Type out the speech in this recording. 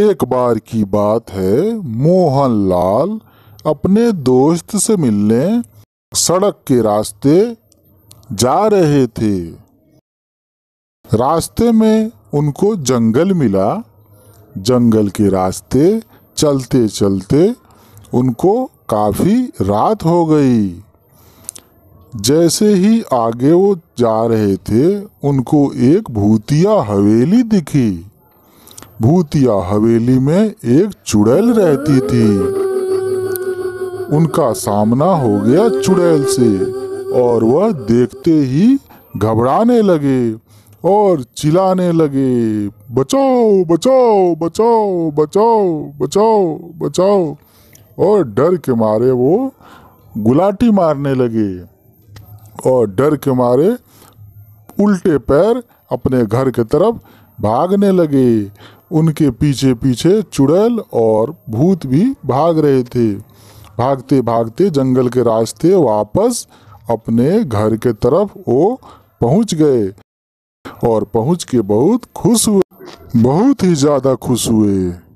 एक बार की बात है मोहन लाल अपने दोस्त से मिलने सड़क के रास्ते जा रहे थे रास्ते में उनको जंगल मिला जंगल के रास्ते चलते चलते उनको काफ़ी रात हो गई जैसे ही आगे वो जा रहे थे उनको एक भूतिया हवेली दिखी भूतिया हवेली में एक चुड़ैल रहती थी उनका सामना हो गया चुड़ैल से और वह देखते ही घबराने लगे और चिल्लाने लगे बचाओ बचाओ बचाओ बचाओ बचाओ बचाओ और डर के मारे वो गुलाटी मारने लगे और डर के मारे उल्टे पैर अपने घर की तरफ भागने लगे उनके पीछे पीछे चुड़ैल और भूत भी भाग रहे थे भागते भागते जंगल के रास्ते वापस अपने घर के तरफ वो पहुंच गए और पहुंच के बहुत खुश हुए बहुत ही ज़्यादा खुश हुए